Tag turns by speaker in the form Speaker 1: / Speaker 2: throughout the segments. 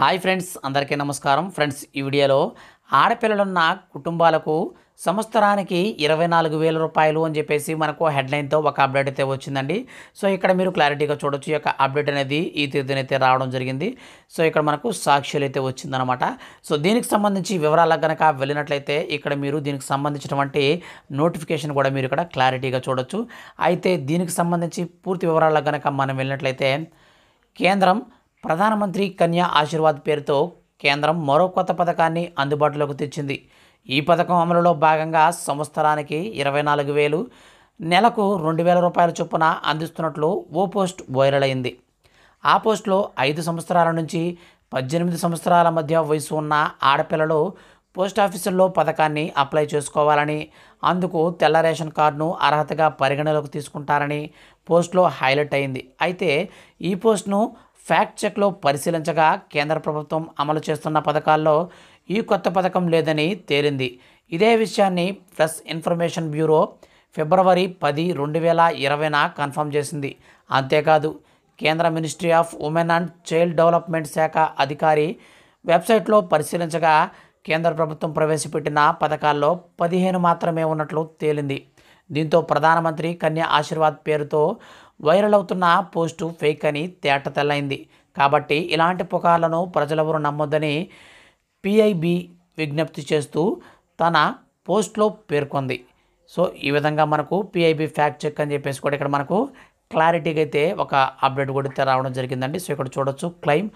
Speaker 1: hi friends అందరికీ నమస్కారం friends ఈ వీడియోలో ఆడపిల్లలున్న కుటుంబాలకు సంవత్సరానికి ఇరవై నాలుగు వేల రూపాయలు అని చెప్పేసి మనకు హెడ్లైన్తో ఒక అప్డేట్ అయితే వచ్చిందండి సో ఇక్కడ మీరు క్లారిటీగా చూడొచ్చు ఈ యొక్క అప్డేట్ అనేది ఈ తీర్థనైతే రావడం జరిగింది సో ఇక్కడ మనకు సాక్షులు అయితే వచ్చిందనమాట సో దీనికి సంబంధించి వివరాలకు కనుక వెళ్ళినట్లయితే ఇక్కడ మీరు దీనికి సంబంధించినటువంటి నోటిఫికేషన్ కూడా మీరు ఇక్కడ క్లారిటీగా చూడొచ్చు అయితే దీనికి సంబంధించి పూర్తి వివరాలకు కనుక మనం వెళ్ళినట్లయితే కేంద్రం ప్రధానమంత్రి కన్యా ఆశీర్వాద్ పేరుతో కేంద్రం మరో కొత్త పథకాన్ని అందుబాటులోకి తెచ్చింది ఈ పథకం అమలులో భాగంగా సంవత్సరానికి ఇరవై నాలుగు వేలు నెలకు రెండు వేల రూపాయల చొప్పున అందిస్తున్నట్లు ఓ పోస్ట్ వైరల్ అయింది ఆ పోస్ట్లో ఐదు సంవత్సరాల నుంచి పద్దెనిమిది సంవత్సరాల మధ్య వయసు ఉన్న ఆడపిల్లలు పోస్ట్ ఆఫీసుల్లో పథకాన్ని అప్లై చేసుకోవాలని అందుకు తెల్ల రేషన్ కార్డును అర్హతగా పరిగణలోకి తీసుకుంటారని పోస్ట్లో హైలైట్ అయింది అయితే ఈ పోస్ట్ను ఫ్యాక్ట్ చెక్లో పరిశీలించగా కేంద్ర ప్రభుత్వం అమలు చేస్తున్న పథకాల్లో ఈ కొత్త పథకం లేదని తేలింది ఇదే విషయాన్ని ప్రెస్ ఇన్ఫర్మేషన్ బ్యూరో ఫిబ్రవరి పది రెండు వేల ఇరవైన కన్ఫర్మ్ చేసింది అంతేకాదు కేంద్ర ministry of women and child development శాఖ అధికారి వెబ్సైట్లో పరిశీలించగా కేంద్ర ప్రభుత్వం ప్రవేశపెట్టిన పథకాల్లో పదిహేను మాత్రమే ఉన్నట్లు తేలింది దీంతో ప్రధానమంత్రి కన్యా ఆశీర్వాద్ పేరుతో వైరల్ అవుతున్న పోస్టు ఫేక్ అని తేట తెల్లైంది కాబట్టి ఇలాంటి పుకార్లను ప్రజలెవరూ నమ్మొద్దని పిఐబి విజ్ఞప్తి చేస్తూ తన పోస్ట్లో పేర్కొంది సో ఈ విధంగా మనకు పిఐబి ఫ్యాక్ట్ చెక్ అని చెప్పేసి కూడా ఇక్కడ మనకు క్లారిటీగా అయితే ఒక అప్డేట్ కూడా రావడం జరిగిందండి సో ఇక్కడ చూడొచ్చు claim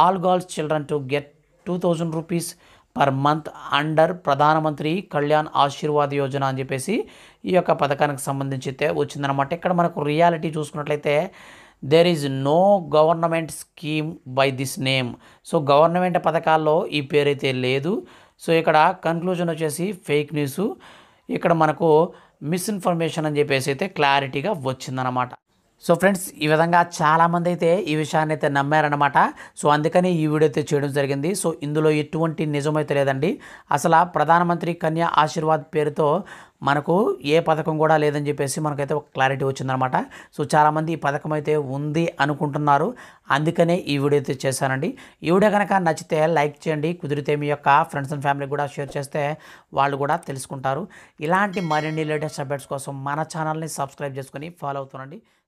Speaker 1: all girls children to get two thousand rupees per month under Pradhan Mantri Kalyan Aashirvaad Yojana అని చెప్పేసి ఈ యొక్క పథకానికి సంబంధించి వచ్చిందనమాట ఇక్కడ మనకు రియాలిటీ చూసుకున్నట్లయితే there is no government scheme by this name so government పథకాల్లో ఈ పేరైతే లేదు సో ఇక్కడ కన్క్లూజన్ వచ్చేసి ఫేక్ న్యూస్ ఇక్కడ మనకు మిస్ఇన్ఫర్మేషన్ అని చెప్పేసి అయితే క్లారిటీగా వచ్చిందనమాట సో ఫ్రెండ్స్ ఈ విధంగా చాలామంది అయితే ఈ విషయాన్ని అయితే నమ్మారనమాట సో అందుకని ఈ వీడియో అయితే చేయడం జరిగింది సో ఇందులో ఎటువంటి నిజమైతే లేదండి అసలు ప్రధానమంత్రి కన్యా ఆశీర్వాద్ పేరుతో మనకు ఏ పథకం కూడా లేదని చెప్పేసి మనకైతే ఒక క్లారిటీ వచ్చిందనమాట సో చాలామంది ఈ పథకం అయితే ఉంది అనుకుంటున్నారు అందుకనే ఈ వీడియో అయితే చేశానండి ఈ వీడియో కనుక నచ్చితే లైక్ చేయండి కుదిరితే మీ యొక్క ఫ్రెండ్స్ అండ్ ఫ్యామిలీ కూడా షేర్ చేస్తే వాళ్ళు కూడా తెలుసుకుంటారు ఇలాంటి మరిన్ని లేటెస్ట్ అప్డేట్స్ కోసం మన ఛానల్ని సబ్స్క్రైబ్ చేసుకొని ఫాలో అవుతుండండి